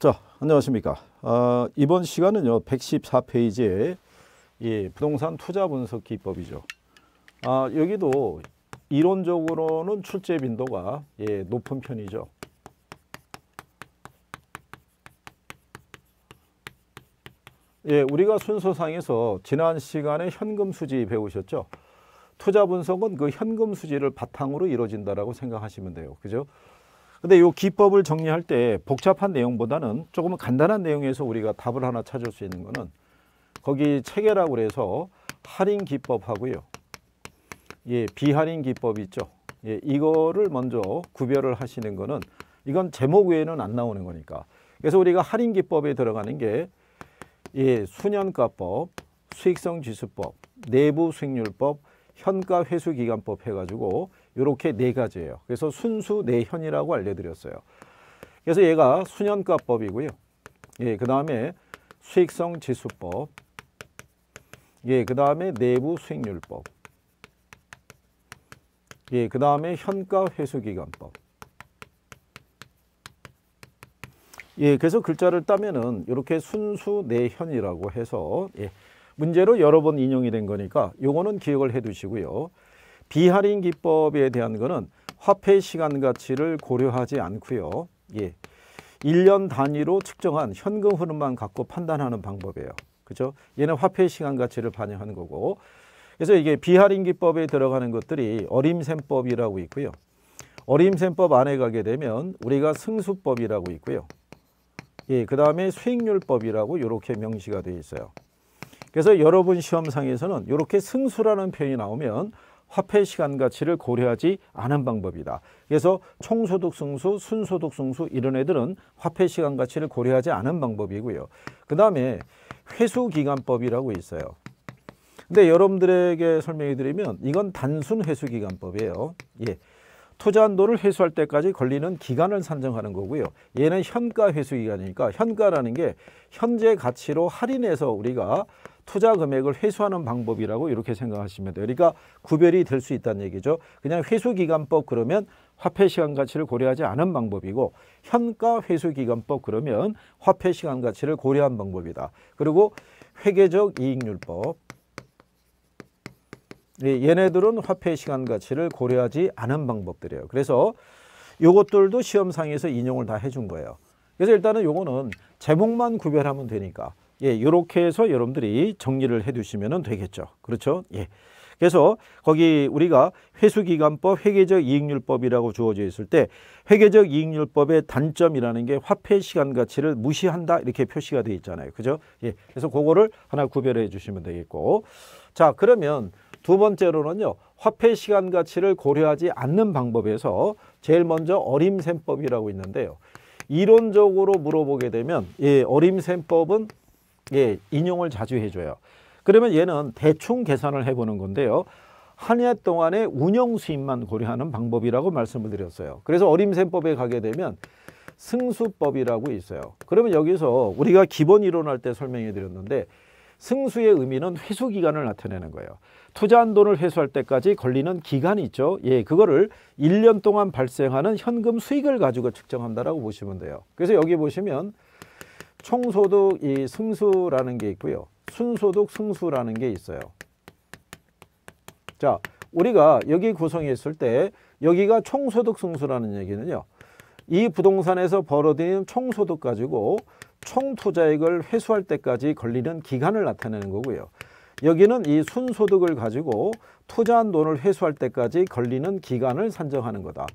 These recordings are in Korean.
자, 안녕하십니까. 아, 이번 시간은요, 114페이지에 예, 부동산 투자 분석 기법이죠. 아, 여기도 이론적으로는 출제 빈도가 예, 높은 편이죠. 예, 우리가 순서상에서 지난 시간에 현금 수지 배우셨죠. 투자 분석은 그 현금 수지를 바탕으로 이루어진다라고 생각하시면 돼요. 그죠? 근데 이 기법을 정리할 때 복잡한 내용보다는 조금 간단한 내용에서 우리가 답을 하나 찾을 수 있는 거는 거기 체계라고 그래서 할인 기법하고요. 예, 비할인 기법 있죠. 예, 이거를 먼저 구별을 하시는 거는 이건 제목 외에는 안 나오는 거니까. 그래서 우리가 할인 기법에 들어가는 게 예, 수년가법, 수익성 지수법, 내부 수익률법, 현가 회수기간법 해가지고 이렇게 네 가지예요. 그래서 순수 내현이라고 네 알려드렸어요. 그래서 얘가 순현가법이고요. 예, 그 다음에 수익성 지수법. 예, 그 다음에 내부 수익률법. 예, 그 다음에 현가 회수기간법. 예, 그래서 글자를 따면은 이렇게 순수 내현이라고 네 해서 예, 문제로 여러 번 인용이 된 거니까 요거는 기억을 해 두시고요. 비할인 기법에 대한 것은 화폐 시간 가치를 고려하지 않고요. 예. 1년 단위로 측정한 현금 흐름만 갖고 판단하는 방법이에요. 그죠? 얘는 화폐 시간 가치를 반영하는 거고. 그래서 이게 비할인 기법에 들어가는 것들이 어림셈법이라고 있고요. 어림셈법 안에 가게 되면 우리가 승수법이라고 있고요. 예, 그다음에 수익률법이라고 이렇게 명시가 되어 있어요. 그래서 여러분 시험상에서는 이렇게 승수라는 표현이 나오면 화폐 시간 가치를 고려하지 않은 방법이다. 그래서 총소득 승수, 순소득 승수 이런 애들은 화폐 시간 가치를 고려하지 않은 방법이고요. 그 다음에 회수기간법이라고 있어요. 근데 여러분들에게 설명해 드리면 이건 단순 회수기간법이에요. 예. 투자한 돈을 회수할 때까지 걸리는 기간을 산정하는 거고요. 얘는 현가 회수기간이니까 현가라는 게 현재 가치로 할인해서 우리가 투자 금액을 회수하는 방법이라고 이렇게 생각하시면 돼요. 그러니까 구별이 될 수 있다는 얘기죠. 그냥 회수기간법 그러면 화폐시간 가치를 고려하지 않은 방법이고 현가 회수기간법 그러면 화폐시간 가치를 고려한 방법이다. 그리고 회계적 이익률법 예, 얘네들은 화폐시간 가치를 고려하지 않은 방법들이에요. 그래서 이것들도 시험상에서 인용을 다 해준 거예요. 그래서 일단은 요거는 제목만 구별하면 되니까 예, 이렇게 해서 여러분들이 정리를 해 두시면 되겠죠. 그렇죠? 예. 그래서 거기 우리가 회수기관법 회계적 이익률법이라고 주어져 있을 때 회계적 이익률법의 단점이라는 게 화폐 시간 가치를 무시한다 이렇게 표시가 돼 있잖아요. 그죠? 예. 그래서 그거를 하나 구별해 주시면 되겠고. 자, 그러면 두 번째로는요. 화폐 시간 가치를 고려하지 않는 방법에서 제일 먼저 어림셈법이라고 있는데요. 이론적으로 물어보게 되면 예, 어림셈법은 예, 인용을 자주 해줘요. 그러면 얘는 대충 계산을 해보는 건데요. 한 해 동안의 운영 수입만 고려하는 방법이라고 말씀을 드렸어요. 그래서 어림셈법에 가게 되면 승수법이라고 있어요. 그러면 여기서 우리가 기본 이론할 때 설명해 드렸는데 승수의 의미는 회수 기간을 나타내는 거예요. 투자한 돈을 회수할 때까지 걸리는 기간이 있죠. 예, 그거를 1년 동안 발생하는 현금 수익을 가지고 측정한다라고 보시면 돼요. 그래서 여기 보시면 총소득 이 승수라는 게 있고요. 순소득 승수라는 게 있어요. 자, 우리가 여기 구성에 을때 여기가 총소득 승수라는 얘기는요. 이 부동산에서 벌어들이 총소득 가지고 총투자액을 회수할 때까지 걸리는 기간을 나타내는 거고요. 여기는 이 순소득을 가지고 투자한 돈을 회수할 때까지 걸리는 기간을 산정하는 거다.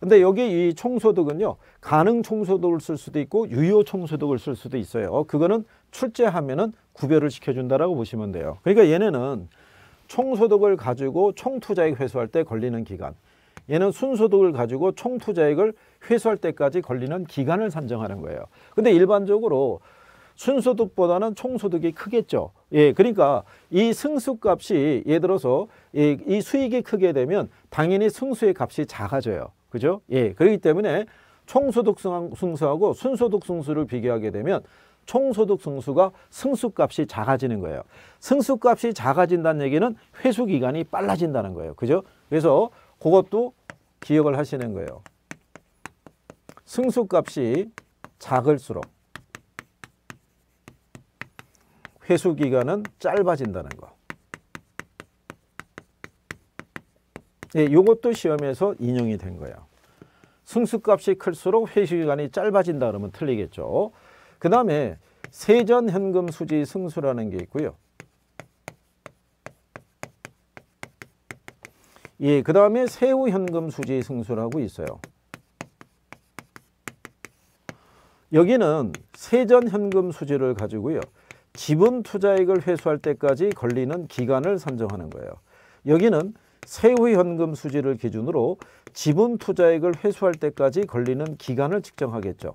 근데 여기 이 총소득은요. 가능 총소득을 쓸 수도 있고 유효 총소득을 쓸 수도 있어요. 그거는 출제하면은 구별을 시켜준다라고 보시면 돼요. 그러니까 얘네는 총소득을 가지고 총투자액 회수할 때 걸리는 기간 얘는 순소득을 가지고 총투자액을 회수할 때까지 걸리는 기간을 산정하는 거예요. 근데 일반적으로 순소득보다는 총소득이 크겠죠. 예, 그러니까 이 승수값이 예를 들어서 이, 이 수익이 크게 되면 당연히 승수의 값이 작아져요. 그죠? 예. 그렇기 때문에 총소득 승수하고 순소득 승수를 비교하게 되면 총소득 승수가 승수값이 작아지는 거예요. 승수값이 작아진다는 얘기는 회수 기간이 빨라진다는 거예요. 그죠? 그래서 그것도 기억을 하시는 거예요. 승수값이 작을수록 회수 기간은 짧아진다는 거. 예, 요것도 시험에서 인용이 된 거예요. 승수값이 클수록 회수기간이 짧아진다 그러면 틀리겠죠. 그 다음에 세전 현금 수지 승수라는 게 있고요. 예, 그 다음에 세후 현금 수지 승수라고 있어요. 여기는 세전 현금 수지를 가지고요. 지분 투자액을 회수할 때까지 걸리는 기간을 선정하는 거예요. 여기는 세후 현금 수지를 기준으로 지분 투자액을 회수할 때까지 걸리는 기간을 측정하겠죠.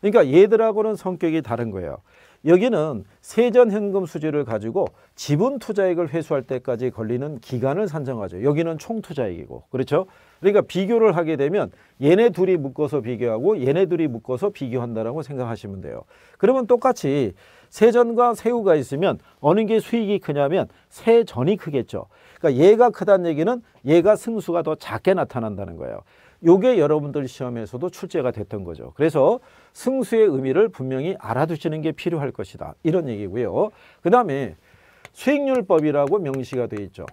그러니까 얘들하고는 성격이 다른 거예요. 여기는 세전 현금 수지를 가지고 지분 투자액을 회수할 때까지 걸리는 기간을 산정하죠. 여기는 총 투자액이고 그렇죠? 그러니까 비교를 하게 되면 얘네 둘이 묶어서 비교하고 얘네 둘이 묶어서 비교한다라고 생각하시면 돼요. 그러면 똑같이 세전과 세후가 있으면 어느 게 수익이 크냐면 세전이 크겠죠. 그러니까 얘가 크다는 얘기는 얘가 승수가 더 작게 나타난다는 거예요. 요게 여러분들 시험에서도 출제가 됐던 거죠. 그래서 승수의 의미를 분명히 알아두시는 게 필요할 것이다. 이런 얘기고요. 그 다음에 수익률법이라고 명시가 되어 있죠.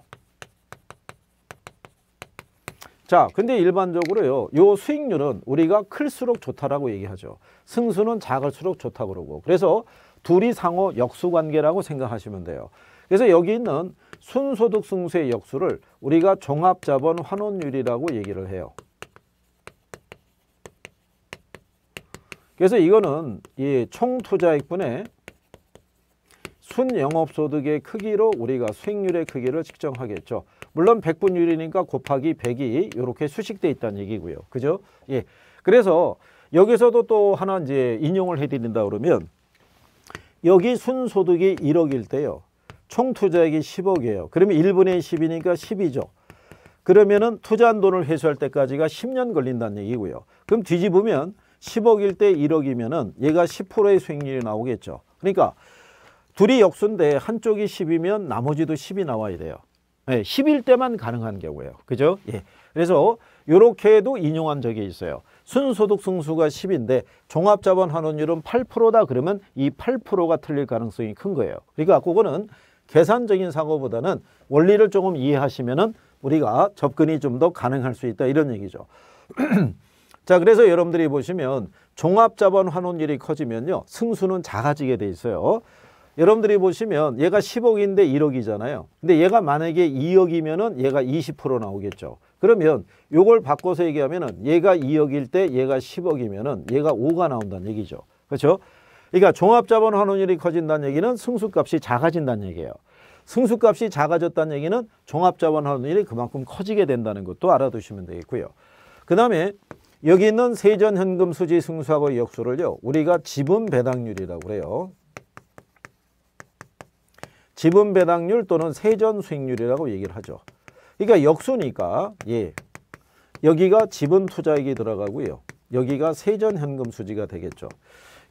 자, 근데 일반적으로요. 요 수익률은 우리가 클수록 좋다라고 얘기하죠. 승수는 작을수록 좋다 그러고. 그래서 둘이 상호 역수관계라고 생각하시면 돼요. 그래서 여기 있는 순소득 승수의 역수를 우리가 종합자본 환원율이라고 얘기를 해요. 그래서 이거는 이총 투자액분의 순영업소득의 크기로 우리가 수익률의 크기를 측정하겠죠. 물론 백분율이니까 곱하기 1 0 0이 이렇게 수식돼 있다는 얘기고요. 그죠? 예. 그래서 여기서도 또 하나 이제 인용을 해드린다 그러면 여기 순소득이 1억일 때요. 총 투자액이 10억이에요. 그러면 1분의 10이니까 10이죠. 그러면은 투자한 돈을 회수할 때까지가 10년 걸린다는 얘기고요. 그럼 뒤집으면 10억일 때 1억이면은 얘가 10%의 수익률이 나오겠죠. 그러니까 둘이 역수인데 한쪽이 10이면 나머지도 10이 나와야 돼요. 예, 10일 때만 가능한 경우예요. 그죠? 예. 그래서 요렇게도 인용한 적이 있어요. 순소득 승수가 10인데 종합자본 환원율은 8%다 그러면 이 8%가 틀릴 가능성이 큰 거예요. 그러니까 그거는 계산적인 사고보다는 원리를 조금 이해하시면은 우리가 접근이 좀 더 가능할 수 있다 이런 얘기죠. 자 그래서 여러분들이 보시면 종합자본 환원율이 커지면요. 승수는 작아지게 돼 있어요. 여러분들이 보시면 얘가 10억인데 1억이잖아요. 근데 얘가 만약에 2억이면은 얘가 20% 나오겠죠. 그러면 요걸 바꿔서 얘기하면은 얘가 2억일 때 얘가 10억이면은 얘가 5가 나온다는 얘기죠. 그렇죠? 그러니까 종합자본 환원율이 커진다는 얘기는 승수값이 작아진다는 얘기예요. 승수값이 작아졌다는 얘기는 종합자본 환원율이 그만큼 커지게 된다는 것도 알아두시면 되겠고요. 그 다음에 여기 있는 세전 현금 수지 승수하고 역수를요. 우리가 지분 배당률이라고 그래요. 지분 배당률 또는 세전 수익률이라고 얘기를 하죠. 그러니까 역수니까 예. 여기가 지분 투자액이 들어가고요. 여기가 세전 현금 수지가 되겠죠.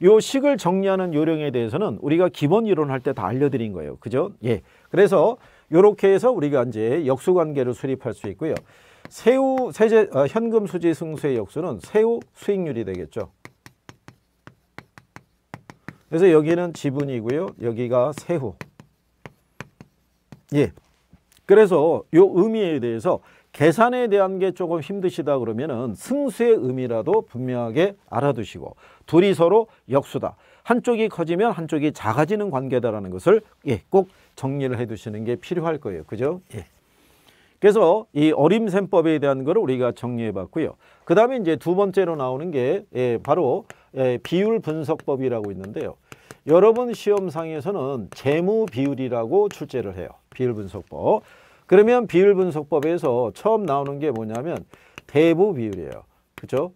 요 식을 정리하는 요령에 대해서는 우리가 기본 이론 할 때 다 알려드린 거예요. 그죠? 예. 그래서 요렇게 해서 우리가 이제 역수관계를 수립할 수 있고요. 세후 세제 어, 현금 수지 승수의 역수는 세후 수익률이 되겠죠. 그래서 여기는 지분이고요. 여기가 세후. 예. 그래서 요 의미에 대해서 계산에 대한 게 조금 힘드시다 그러면은 승수의 의미라도 분명하게 알아두시고 둘이 서로 역수다. 한쪽이 커지면 한쪽이 작아지는 관계다라는 것을 예, 꼭 정리를 해 두시는 게 필요할 거예요. 그죠? 예. 그래서 이 어림셈법에 대한 걸 우리가 정리해 봤고요. 그 다음에 이제 두 번째로 나오는 게 예, 바로 예, 비율 분석법이라고 있는데요. 여러분 시험상에서는 재무 비율이라고 출제를 해요. 비율 분석법. 그러면 비율 분석법에서 처음 나오는 게 뭐냐면 대부 비율이에요. 그죠?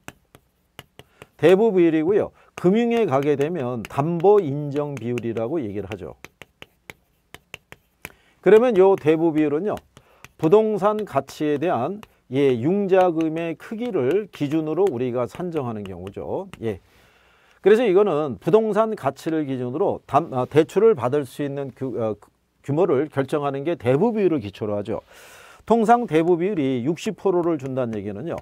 대부 비율이고요. 금융에 가게 되면 담보 인정 비율이라고 얘기를 하죠. 그러면 요 대부 비율은요. 부동산 가치에 대한 예, 융자금의 크기를 기준으로 우리가 산정하는 경우죠. 예. 그래서 이거는 부동산 가치를 기준으로 담, 아, 대출을 받을 수 있는 규, 어, 규모를 결정하는 게 대부비율을 기초로 하죠. 통상 대부비율이 60%를 준다는 얘기는요.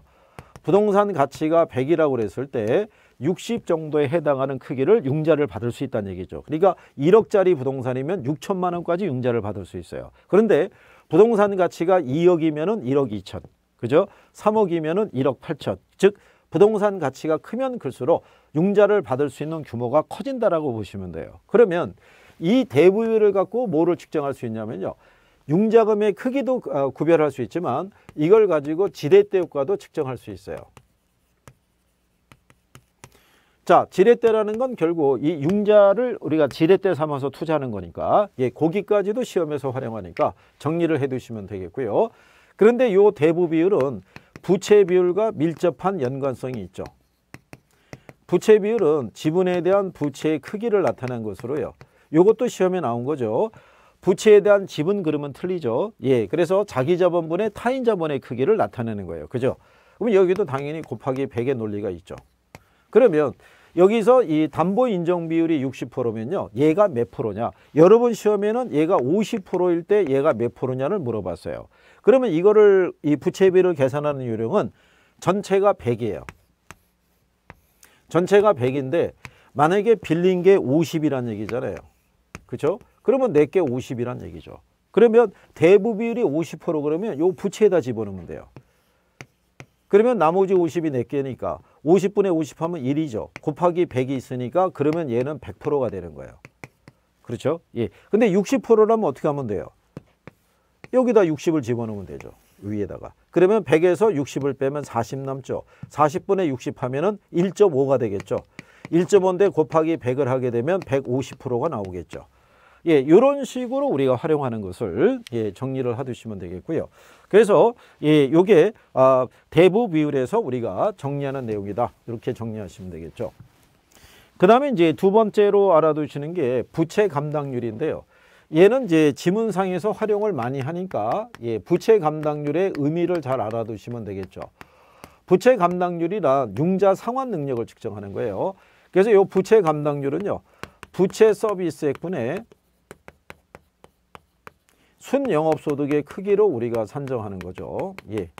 부동산 가치가 100이라고 그랬을 때 60 정도에 해당하는 크기를 융자를 받을 수 있다는 얘기죠. 그러니까 1억짜리 부동산이면 6천만 원까지 융자를 받을 수 있어요. 그런데 부동산 가치가 2억이면 1억 2천. 그죠? 3억이면 1억 8천. 즉 부동산 가치가 크면 클수록 융자를 받을 수 있는 규모가 커진다라고 보시면 돼요. 그러면 이 대부유를 갖고 뭐를 측정할 수 있냐면요. 융자금의 크기도 어, 구별할 수 있지만 이걸 가지고 지렛대 효과도 측정할 수 있어요. 자, 지렛대라는 건 결국 이 융자를 우리가 지렛대 삼아서 투자하는 거니까 예, 거기까지도 시험에서 활용하니까 정리를 해 두시면 되겠고요. 그런데 요 대부 비율은 부채 비율과 밀접한 연관성이 있죠. 부채 비율은 지분에 대한 부채의 크기를 나타낸 것으로요. 요것도 시험에 나온 거죠. 부채에 대한 지분 그림은 틀리죠. 예, 그래서 자기 자본분의 타인 자본의 크기를 나타내는 거예요. 그죠? 그럼 여기도 당연히 곱하기 100의 논리가 있죠. 그러면 여기서 이 담보 인정 비율이 60%면요. 얘가 몇 프로냐. 여러분 시험에는 얘가 50%일 때 얘가 몇 프로냐를 물어봤어요. 그러면 이거를 이 부채비를 계산하는 요령은 전체가 100이에요. 전체가 100인데 만약에 빌린 게 50이란 얘기잖아요. 그렇죠? 그러면 내 게 50이란 얘기죠. 그러면 대부 비율이 50% 그러면 요 부채에다 집어넣으면 돼요. 그러면 나머지 50이 내게니까 50분의 50 하면 1이죠. 곱하기 100이 있으니까 그러면 얘는 100%가 되는 거예요. 그렇죠? 예. 근데 60%라면 어떻게 하면 돼요? 여기다 60을 집어넣으면 되죠. 위에다가. 그러면 100에서 60을 빼면 40 남죠. 40분의 60 하면은 1.5가 되겠죠. 1.5인데 곱하기 100을 하게 되면 150%가 나오겠죠. 예, 이런 식으로 우리가 활용하는 것을 예, 정리를 해두시면 되겠고요. 그래서 예, 요게 아, 대부 비율에서 우리가 정리하는 내용이다. 이렇게 정리하시면 되겠죠. 그 다음에 이제 두 번째로 알아두시는 게 부채 감당률인데요. 얘는 이제 지문상에서 활용을 많이 하니까 예, 부채 감당률의 의미를 잘 알아두시면 되겠죠. 부채 감당률이란 융자 상환 능력을 측정하는 거예요. 그래서 이 부채 감당률은요. 부채 서비스액분의 순영업소득의 크기로 우리가 산정하는 거죠. 예.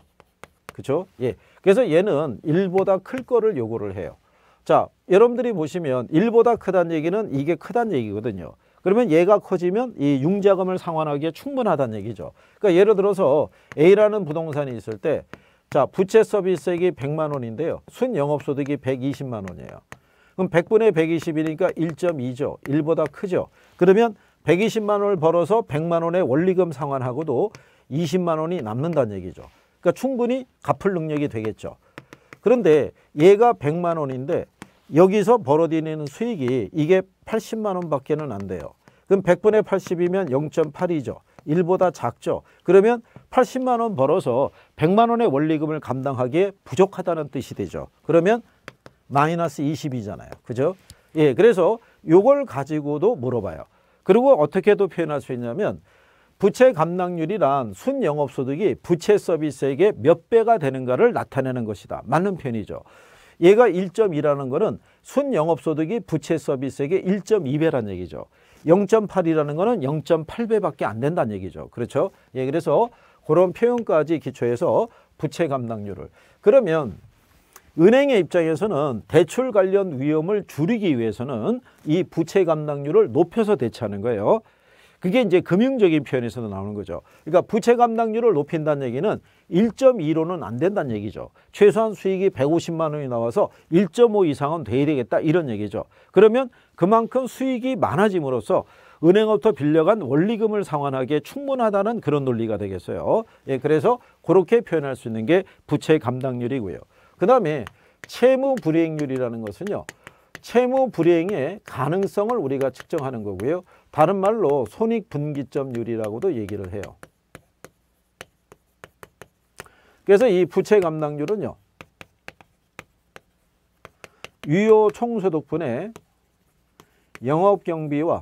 그쵸 예. 그래서 얘는 1보다 클 거를 요구를 해요. 자, 여러분들이 보시면 1보다 크다는 얘기는 이게 크다는 얘기거든요. 그러면 얘가 커지면 이 융자금을 상환하기에 충분하다는 얘기죠. 그러니까 예를 들어서 A라는 부동산이 있을 때 자, 부채 서비스액이 100만 원인데요. 순영업소득이 120만 원이에요. 그럼 100분의 120이니까 1.2죠. 1보다 크죠. 그러면 120만 원을 벌어서 100만 원의 원리금 상환하고도 20만 원이 남는다는 얘기죠. 그러니까 충분히 갚을 능력이 되겠죠. 그런데 얘가 100만 원인데 여기서 벌어들이는 수익이 이게 80만 원밖에는 안 돼요. 그럼 100분의 80이면 0.8이죠. 1보다 작죠. 그러면 80만 원 벌어서 100만 원의 원리금을 감당하기에 부족하다는 뜻이 되죠. 그러면 마이너스 20이잖아요. 그죠? 예, 그래서 이걸 가지고도 물어봐요. 그리고 어떻게 도 표현할 수 있냐면 부채 감당률이란 순영업소득이 부채 서비스액의 몇 배가 되는가를 나타내는 것이다. 맞는 편이죠. 얘가 1.2라는 거는 순영업소득이 부채 서비스액의 1.2배란 얘기죠. 0.8이라는 거는 0.8배밖에 안 된다는 얘기죠. 그렇죠? 예, 그래서 그런 표현까지 기초해서 부채 감당률을 그러면 은행의 입장에서는 대출 관련 위험을 줄이기 위해서는 이 부채 감당률을 높여서 대처하는 거예요. 그게 이제 금융적인 표현에서도 나오는 거죠. 그러니까 부채 감당률을 높인다는 얘기는 1.2로는 안 된다는 얘기죠. 최소한 수익이 150만 원이 나와서 1.5 이상은 돼야 되겠다 이런 얘기죠. 그러면 그만큼 수익이 많아짐으로써 은행업터 빌려간 원리금을 상환하기에 충분하다는 그런 논리가 되겠어요. 예, 그래서 그렇게 표현할 수 있는 게 부채 감당률이고요. 그 다음에 채무 불이행률이라는 것은요. 채무 불이행의 가능성을 우리가 측정하는 거고요. 다른 말로 손익분기점률이라고도 얘기를 해요. 그래서 이 부채 감당률은요. 유효 총소득분의 영업경비와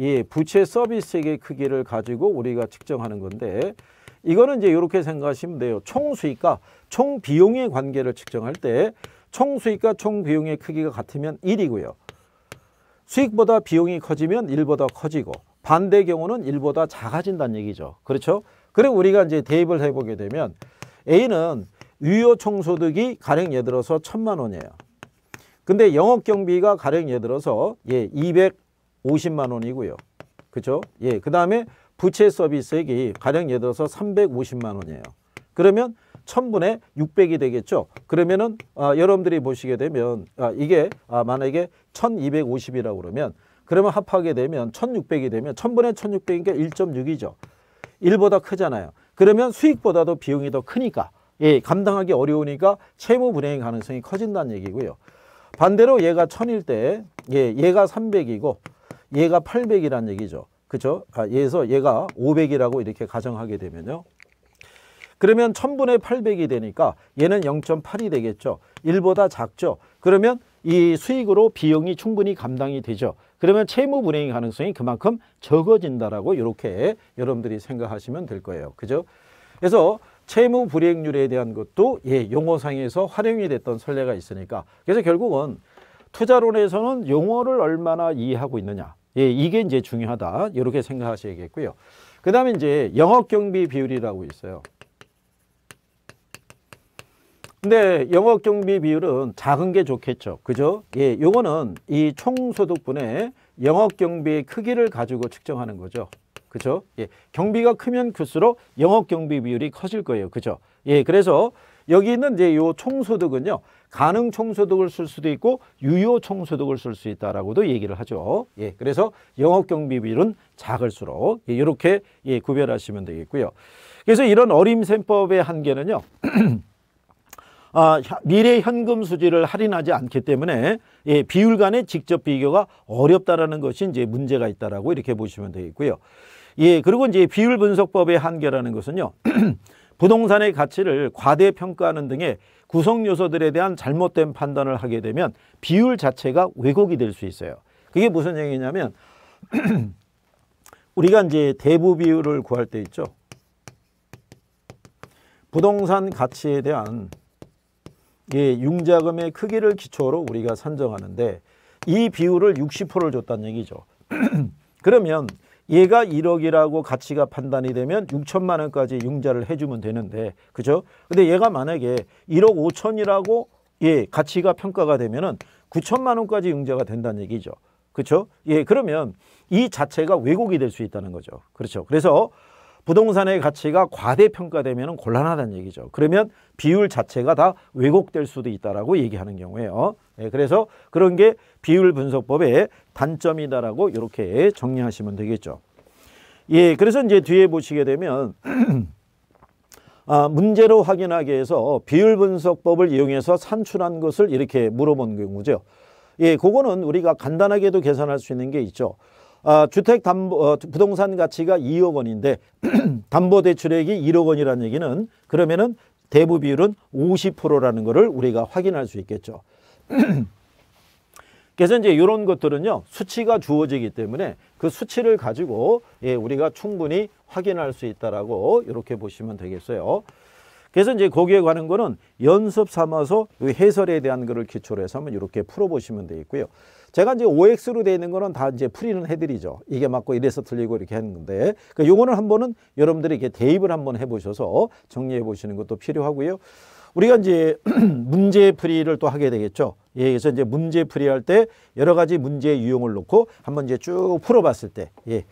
예, 부채 서비스액의 크기를 가지고 우리가 측정하는 건데 이거는 이제 이렇게 생각하시면 돼요. 총수익과 총비용의 관계를 측정할 때 총수익과 총비용의 크기가 같으면 1이고요. 수익보다 비용이 커지면 1보다 커지고 반대 경우는 1보다 작아진다는 얘기죠. 그렇죠? 그리고 우리가 이제 대입을 해보게 되면 A는 유효 총소득이 가령 예를 들어서 천만 원이에요. 근데 영업 경비가 가령 예를 들어서 예, 250만 원이고요. 그렇죠? 예, 그다음에 부채 서비스액이 가령 예를 들어서 350만 원이에요. 그러면 1000분의 600이 되겠죠. 그러면은 아, 여러분들이 보시게 되면 아, 이게 아, 만약에 1250이라고 그러면 그러면 합하게 되면 1600이 되면 1000분의 1600이니까 1.6이죠. 1보다 크잖아요. 그러면 수익보다도 비용이 더 크니까 예, 감당하기 어려우니까 채무 불행 가능성이 커진다는 얘기고요. 반대로 얘가 1000일 때 예, 얘가 300이고 얘가 800이란 얘기죠. 그죠? 아, 얘에서 얘가 500이라고 이렇게 가정하게 되면요. 그러면 1000분의 800이 되니까 얘는 0.8이 되겠죠. 1보다 작죠. 그러면 이 수익으로 비용이 충분히 감당이 되죠. 그러면 채무 불이행 가능성이 그만큼 적어진다라고 이렇게 여러분들이 생각하시면 될 거예요. 그죠? 그래서 채무 불이행률에 대한 것도 예, 용어상에서 활용이 됐던 선례가 있으니까 그래서 결국은 투자론에서는 용어를 얼마나 이해하고 있느냐 예, 이게 이제 중요하다. 이렇게 생각하셔야겠고요. 그 다음에 이제 영업 경비 비율이라고 있어요. 근데 영업 경비 비율은 작은 게 좋겠죠. 그죠? 예, 요거는 이 총소득분의 영업 경비의 크기를 가지고 측정하는 거죠. 그죠? 예, 경비가 크면 클수록 영업 경비 비율이 커질 거예요. 그죠? 예, 그래서 여기 있는 이제 요 총소득은요. 가능 총소득을 쓸 수도 있고 유효 총소득을 쓸 수 있다라고도 얘기를 하죠. 예, 그래서 영업 경비 비율은 작을수록 예, 이렇게 예, 구별하시면 되겠고요. 그래서 이런 어림셈법의 한계는요. 아, 미래 현금 수지를 할인하지 않기 때문에 예, 비율 간의 직접 비교가 어렵다라는 것이 이제 문제가 있다라고 이렇게 보시면 되겠고요. 예, 그리고 이제 비율 분석법의 한계라는 것은요. 부동산의 가치를 과대평가하는 등의 구성 요소들에 대한 잘못된 판단을 하게 되면 비율 자체가 왜곡이 될 수 있어요. 그게 무슨 얘기냐면 우리가 이제 대부 비율을 구할 때 있죠. 부동산 가치에 대한 예, 융자금의 크기를 기초로 우리가 산정하는데 이 비율을 60%를 줬다는 얘기죠. 그러면 얘가 1억이라고 가치가 판단이 되면 6천만 원까지 융자를 해주면 되는데 그죠? 근데 얘가 만약에 1억 5천이라고 예 가치가 평가가 되면은 9천만 원까지 융자가 된다는 얘기죠. 그렇죠? 예 그러면 이 자체가 왜곡이 될 수 있다는 거죠. 그렇죠. 그래서 부동산의 가치가 과대평가되면 곤란하다는 얘기죠. 그러면 비율 자체가 다 왜곡될 수도 있다라고 얘기하는 경우에요. 예, 그래서 그런 게 비율 분석법의 단점이다라고 이렇게 정리하시면 되겠죠. 예, 그래서 이제 뒤에 보시게 되면 아, 문제로 확인하기 위해서 비율 분석법을 이용해서 산출한 것을 이렇게 물어본 경우죠. 예, 그거는 우리가 간단하게도 계산할 수 있는 게 있죠. 어, 주택 담보, 어, 부동산 가치가 2억 원인데 담보 대출액이 1억 원이라는 얘기는 그러면은 대부 비율은 50%라는 거를 우리가 확인할 수 있겠죠. 그래서 이제 이런 것들은요 수치가 주어지기 때문에 그 수치를 가지고 예, 우리가 충분히 확인할 수 있다라고 이렇게 보시면 되겠어요. 그래서 이제 거기에 관한 거는 연습 삼아서 그 해설에 대한 거를 기초로 해서 한번 이렇게 풀어보시면 되겠고요. 제가 이제 OX로 되어 있는 거는 다 이제 풀이는 해드리죠. 이게 맞고 이래서 틀리고 이렇게 했는데 그요거는 한번은 여러분들이 이렇게 대입을 한번 해보셔서 정리해 보시는 것도 필요하고요. 우리가 이제 문제 풀이를 또 하게 되겠죠. 예, 그래서 이제 문제 풀이할 때 여러 가지 문제 유형을 놓고 한번 이제 쭉 풀어봤을 때, 예.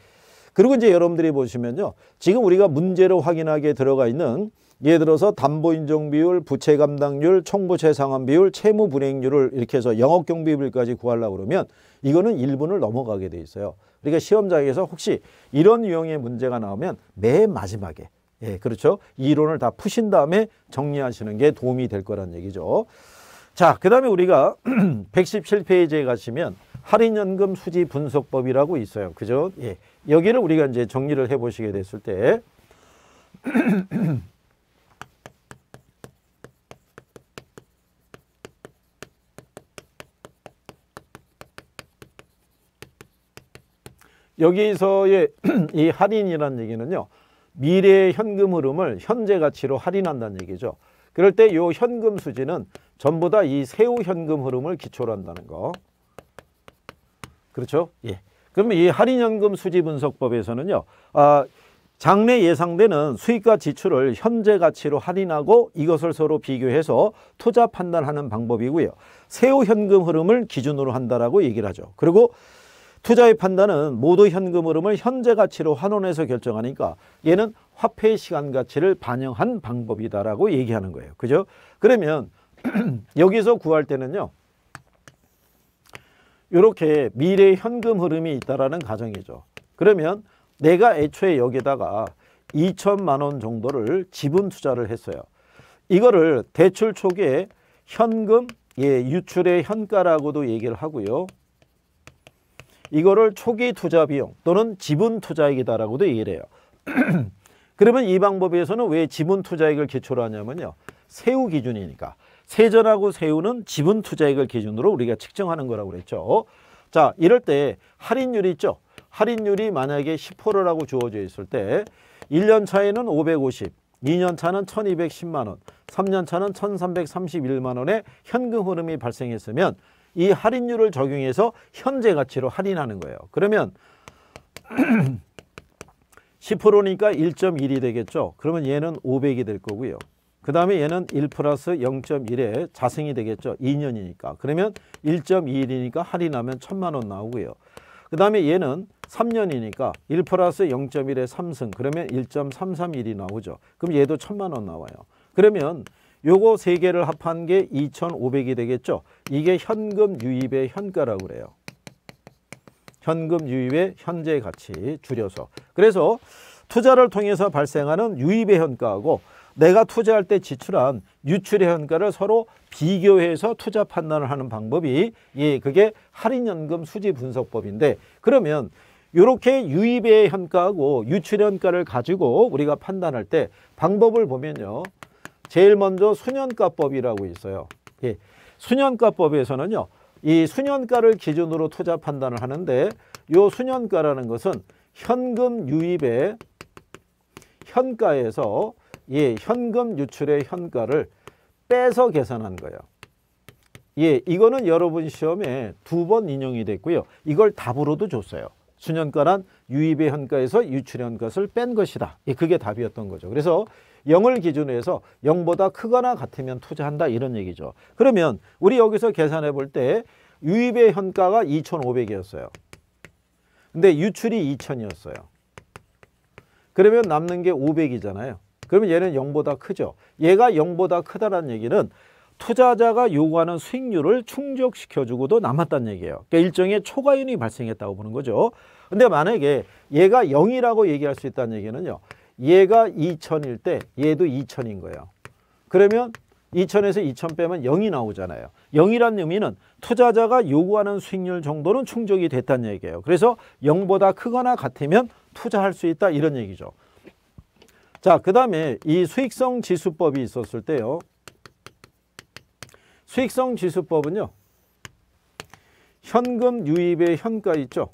그리고 이제 여러분들이 보시면요. 지금 우리가 문제로 확인하게 들어가 있는 예를 들어서 담보인정 비율, 부채 감당률, 총부채 상환 비율, 채무 분행률을 이렇게 해서 영업 경비 비까지 구하려고 그러면 이거는 1분을 넘어가게 돼 있어요. 그러니까 시험장에서 혹시 이런 유형의 문제가 나오면 맨 마지막에 예, 그렇죠. 이론을 다 푸신 다음에 정리하시는 게 도움이 될 거란 얘기죠. 자, 그다음에 우리가 117페이지에 가시면 할인연금 수지 분석법이라고 있어요. 그죠? 예. 여기를 우리가 이제 정리를 해 보시게 됐을 때 여기서의 이 할인이라는 얘기는요. 미래의 현금 흐름을 현재 가치로 할인한다는 얘기죠. 그럴 때이 현금 수지는 전부 다 이 세후 현금 흐름을 기초로 한다는 거. 그렇죠? 예. 그러면 이 할인현금 수지 분석법에서는요. 아, 장래 예상되는 수익과 지출을 현재 가치로 할인하고 이것을 서로 비교해서 투자 판단하는 방법이고요. 세후 현금 흐름을 기준으로 한다라고 얘기를 하죠. 그리고 투자의 판단은 모두 현금 흐름을 현재 가치로 환원해서 결정하니까 얘는 화폐 시간 가치를 반영한 방법이다라고 얘기하는 거예요. 그죠? 그러면 여기서 구할 때는요. 이렇게 미래 현금 흐름이 있다라는 가정이죠. 그러면 내가 애초에 여기다가 2천만 원 정도를 지분 투자를 했어요. 이거를 대출 초기에 현금 예, 유출의 현가라고도 얘기를 하고요. 이거를 초기 투자 비용 또는 지분 투자액이다라고도 얘기를 해요. 그러면 이 방법에서는 왜 지분 투자액을 기초로 하냐면요. 세후 기준이니까. 세전하고 세후는 지분 투자액을 기준으로 우리가 측정하는 거라고 그랬죠. 자, 이럴 때 할인율이 있죠. 할인율이 만약에 10%라고 주어져 있을 때 1년 차에는 550, 2년 차는 1210만 원, 3년 차는 1331만 원의 현금 흐름이 발생했으면 이 할인율을 적용해서 현재 가치로 할인하는 거예요. 그러면 10%니까 1.1이 되겠죠. 그러면 얘는 500이 될 거고요. 그 다음에 얘는 1 플러스 0.1에 자생이 되겠죠. 2년이니까. 그러면 1.21이니까 할인하면 1천만 원 나오고요. 그 다음에 얘는 3년이니까 1 플러스 0.1에 3승 그러면 1.331이 나오죠. 그럼 얘도 1천만 원 나와요. 그러면 요거 세 개를 합한 게 2,500이 되겠죠. 이게 현금 유입의 현가라고 그래요. 현금 유입의 현재 가치 줄여서. 그래서 투자를 통해서 발생하는 유입의 현가하고 내가 투자할 때 지출한 유출의 현가를 서로 비교해서 투자 판단을 하는 방법이 예, 그게 할인연금 수지 분석법인데 그러면 이렇게 유입의 현가하고 유출의 현가를 가지고 우리가 판단할 때 방법을 보면요. 제일 먼저 수년가법이라고 있어요. 예. 수년가법에서는요. 이 수년가를 기준으로 투자 판단을 하는데 요 수년가라는 것은 현금 유입의 현가에서 예, 현금 유출의 현가를 빼서 계산한 거예요. 예, 이거는 여러분 시험에 두 번 인용이 됐고요. 이걸 답으로도 줬어요. 수년가란 유입의 현가에서 유출의 현가를 뺀 것이다. 예, 그게 답이었던 거죠. 그래서 0을 기준으로 해서 0보다 크거나 같으면 투자한다 이런 얘기죠. 그러면 우리 여기서 계산해 볼 때 유입의 현가가 2,500이었어요. 근데 유출이 2,000이었어요. 그러면 남는 게 500이잖아요. 그러면 얘는 0보다 크죠. 얘가 0보다 크다라는 얘기는 투자자가 요구하는 수익률을 충족시켜주고도 남았다는 얘기예요. 그러니까 일종의 초과윤이 발생했다고 보는 거죠. 근데 만약에 얘가 0이라고 얘기할 수 있다는 얘기는요. 얘가 2천일 때 얘도 2천인 거예요. 그러면 2천에서2천 빼면 0이 나오잖아요. 0이란 의미는 투자자가 요구하는 수익률 정도는 충족이 됐다는 얘기예요. 그래서 0보다 크거나 같으면 투자할 수 있다 이런 얘기죠. 자, 그 다음에 이 수익성 지수법이 있었을 때요. 수익성 지수법은요. 현금 유입의 현가 있죠.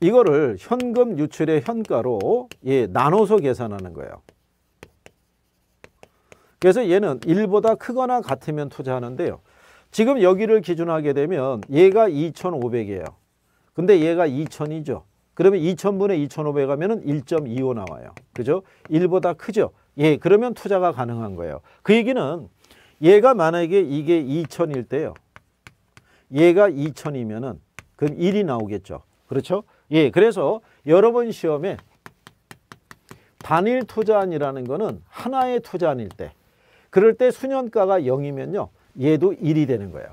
이거를 현금 유출의 현가로 예, 나눠서 계산하는 거예요. 그래서 얘는 1보다 크거나 같으면 투자하는데요. 지금 여기를 기준하게 되면 얘가 2,500이에요. 근데 얘가 2,000이죠. 그러면 2,000분의 2,500 하면 1.25 나와요. 그죠? 1보다 크죠? 예, 그러면 투자가 가능한 거예요. 그 얘기는 얘가 만약에 이게 2,000일 때요. 얘가 2,000이면은 그럼 1이 나오겠죠. 그렇죠? 예, 그래서 여러번 시험에 단일 투자안이라는 거는 하나의 투자안일 때 그럴 때 수년가가 0이면요. 얘도 1이 되는 거예요.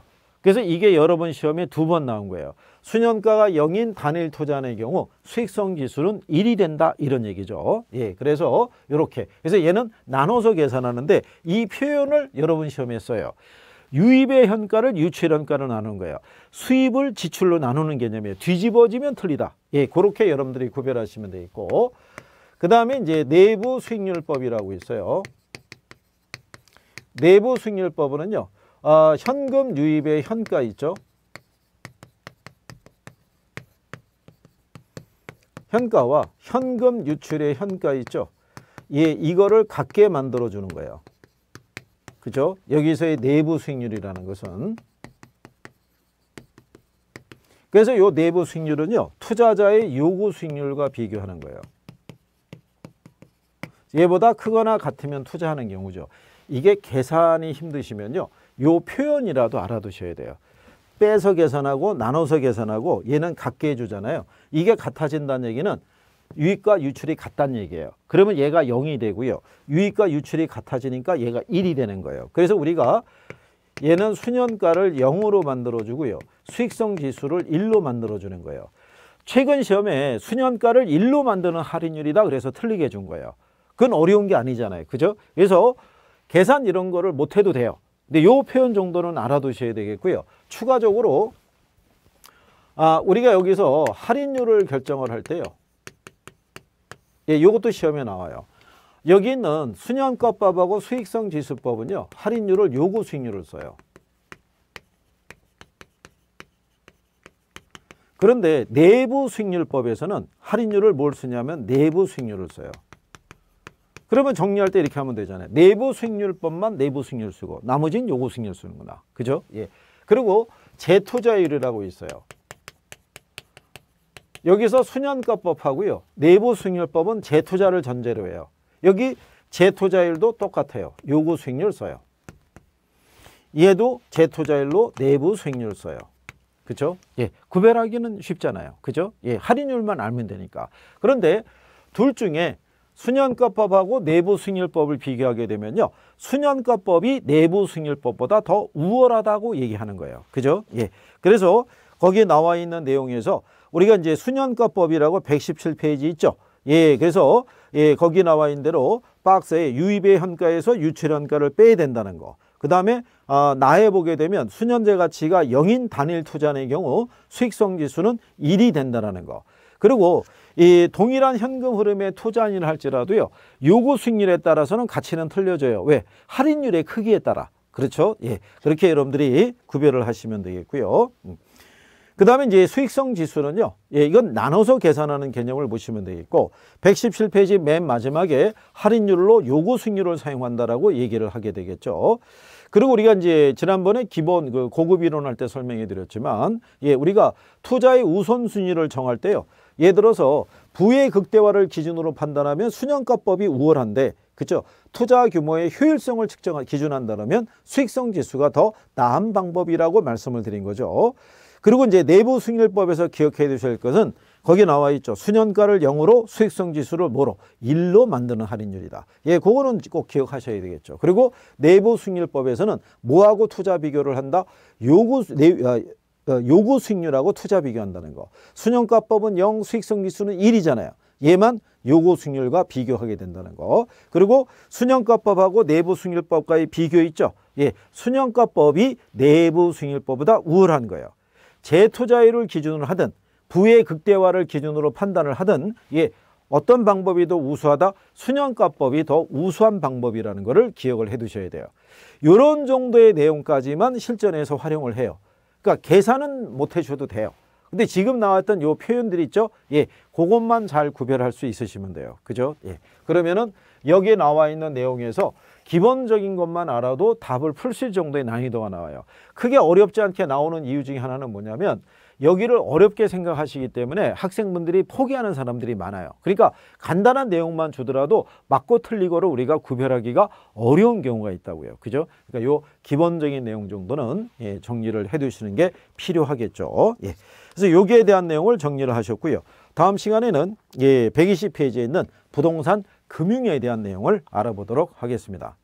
그래서 이게 여러번 시험에 두 번 나온 거예요. 수년가가 0인 단일 투자안의 경우 수익성 지수는 1이 된다 이런 얘기죠. 예, 그래서 이렇게 그래서 얘는 나눠서 계산하는데 이 표현을 여러번 시험에 써요. 유입의 현가를 유출 현가로 나누는 거예요. 수입을 지출로 나누는 개념이에요. 뒤집어지면 틀리다. 예, 그렇게 여러분들이 구별하시면 되겠고. 그 다음에 이제 내부 수익률법이라고 있어요. 내부 수익률법은요. 어, 현금 유입의 현가 있죠. 현가와 현금 유출의 현가 있죠. 예, 이거를 같게 만들어주는 거예요. 그죠? 여기서의 내부 수익률이라는 것은 그래서 요 내부 수익률은요. 투자자의 요구 수익률과 비교하는 거예요. 얘보다 크거나 같으면 투자하는 경우죠. 이게 계산이 힘드시면요. 요 표현이라도 알아두셔야 돼요. 빼서 계산하고 나눠서 계산하고 얘는 같게 해주잖아요. 이게 같아진다는 얘기는 유입과 유출이 같다는 얘기예요. 그러면 얘가 0이 되고요. 유입과 유출이 같아지니까 얘가 1이 되는 거예요. 그래서 우리가 얘는 수년가를 0으로 만들어주고요. 수익성 지수를 1로 만들어주는 거예요. 최근 시험에 수년가를 1로 만드는 할인율이다 그래서 틀리게 해준 거예요. 그건 어려운 게 아니잖아요. 그죠? 그래서 계산 이런 거를 못해도 돼요. 근데 요 표현 정도는 알아두셔야 되겠고요. 추가적으로 아, 우리가 여기서 할인율을 결정을 할 때요. 예, 요것도 시험에 나와요. 여기 있는 순년값법하고 수익성 지수법은요. 할인율을 요구 수익률을 써요. 그런데 내부 수익률법에서는 할인율을 뭘 쓰냐면 내부 수익률을 써요. 그러면 정리할 때 이렇게 하면 되잖아요. 내부 수익률법만 내부 수익률 쓰고 나머지는 요구 수익률 쓰는구나. 그죠? 예. 그리고 재투자율이라고 있어요. 여기서 순연가법하고요. 내부수익률법은 재투자를 전제로 해요. 여기 재투자일도 똑같아요. 요구 수익률 써요. 얘도 재투자일로 내부 수익률 써요. 그죠? 예. 구별하기는 쉽잖아요. 그죠? 예. 할인율만 알면 되니까. 그런데 둘 중에 순연가법하고 내부 수익률법을 비교하게 되면요. 순연가법이 내부 수익률법보다 더 우월하다고 얘기하는 거예요. 그죠? 예. 그래서 거기에 나와 있는 내용에서 우리가 이제 수년가법이라고 117페이지 있죠. 예, 그래서 예, 거기 나와 있는 대로 박스에 유입의 현가에서 유출현가를 빼야 된다는 거. 그 다음에 아, 나해 보게 되면 수년제 가치가 영인 단일 투자의 경우 수익성 지수는 1이 된다는 거. 그리고 이 동일한 현금 흐름의 투자인을 할지라도요. 요구 수익률에 따라서는 가치는 틀려져요. 왜? 할인율의 크기에 따라. 그렇죠? 예. 그렇게 여러분들이 구별을 하시면 되겠고요. 음. 그 다음에 이제 수익성 지수는요. 예, 이건 나눠서 계산하는 개념을 보시면 되겠고 117페이지 맨 마지막에 할인율로 요구 수익률을 사용한다라고 얘기를 하게 되겠죠. 그리고 우리가 이제 지난번에 기본 그 고급 이론할 때 설명해 드렸지만 예, 우리가 투자의 우선순위를 정할 때요. 예를 들어서 부의 극대화를 기준으로 판단하면 순형가법이 우월한데 그죠? 투자 규모의 효율성을 측정 기준한다면 수익성 지수가 더 나은 방법이라고 말씀을 드린 거죠. 그리고 이제 내부 승일법에서 기억해 두실 것은 거기에 나와 있죠. 수년가를 0으로 수익성 지수를 뭐로? 1로 만드는 할인율이다. 예, 그거는 꼭 기억하셔야 되겠죠. 그리고 내부 승익률법에서는 뭐하고 투자 비교를 한다? 요구 내 아, 어, 요구 수익률하고 투자 비교한다는 거. 수년가법은 0, 수익성 지수는 1이잖아요. 얘만 요구 수익률과 비교하게 된다는 거. 그리고 수년가법하고 내부 수익률법과의 비교 있죠. 예, 수년가법이 내부 수익률법보다 우월한 거예요. 재투자율을 기준으로 하든 부의 극대화를 기준으로 판단을 하든 예, 어떤 방법이 더 우수하다? 수년가법이 더 우수한 방법이라는 것을 기억을 해두셔야 돼요. 이런 정도의 내용까지만 실전에서 활용을 해요. 그러니까 계산은 못 해줘도 돼요. 근데 지금 나왔던 요 표현들 있죠? 예, 그것만 잘 구별할 수 있으시면 돼요. 그죠? 예. 그러면은 여기에 나와 있는 내용에서 기본적인 것만 알아도 답을 풀 수 있을 정도의 난이도가 나와요. 크게 어렵지 않게 나오는 이유 중에 하나는 뭐냐면 여기를 어렵게 생각하시기 때문에 학생분들이 포기하는 사람들이 많아요. 그러니까 간단한 내용만 주더라도 맞고 틀리고를 우리가 구별하기가 어려운 경우가 있다고요. 그죠? 그러니까 요 기본적인 내용 정도는 예, 정리를 해 두시는 게 필요하겠죠. 예. 그래서 여기에 대한 내용을 정리를 하셨고요. 다음 시간에는 예, 120페이지에 있는 부동산 금융에 대한 내용을 알아보도록 하겠습니다.